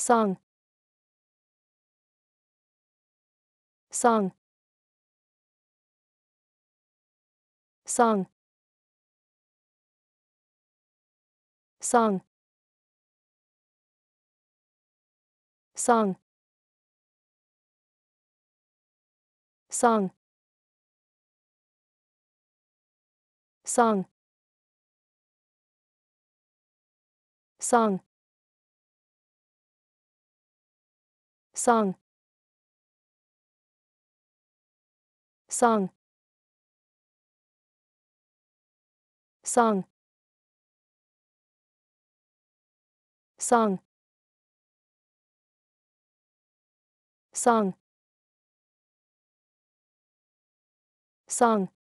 Song. Song. Song. Song. Song. Song. Song. Song. Song. Song. Song. Song. Song. Song.